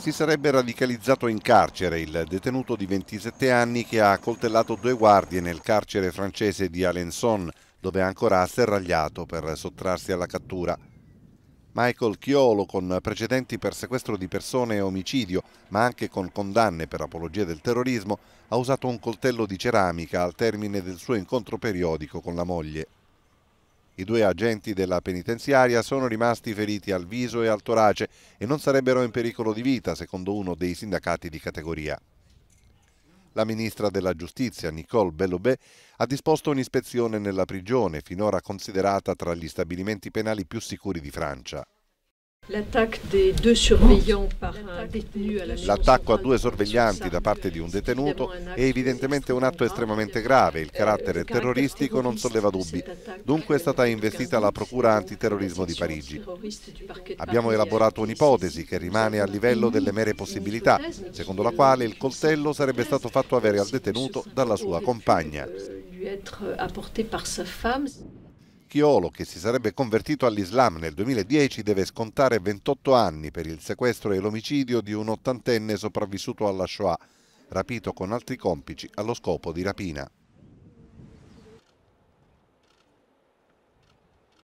si sarebbe radicalizzato in carcere il detenuto di 27 anni che ha coltellato due guardie nel carcere francese di Alençon, dove è ancora asserragliato per sottrarsi alla cattura. Michael Chiolo, con precedenti per sequestro di persone e omicidio, ma anche con condanne per apologia del terrorismo, ha usato un coltello di ceramica al termine del suo incontro periodico con la moglie. I due agenti della penitenziaria sono rimasti feriti al viso e al torace e non sarebbero in pericolo di vita, secondo uno dei sindacati di categoria. La ministra della giustizia, Nicole Bellobé, ha disposto un'ispezione nella prigione, finora considerata tra gli stabilimenti penali più sicuri di Francia. L'attacco a due sorveglianti da parte di un detenuto è evidentemente un atto estremamente grave, il carattere terroristico non solleva dubbi. Dunque è stata investita la Procura antiterrorismo di Parigi. Abbiamo elaborato un'ipotesi che rimane a livello delle mere possibilità, secondo la quale il coltello sarebbe stato fatto avere al detenuto dalla sua compagna. Picchiolo, che si sarebbe convertito all'Islam nel 2010, deve scontare 28 anni per il sequestro e l'omicidio di un ottantenne sopravvissuto alla Shoah, rapito con altri complici allo scopo di rapina.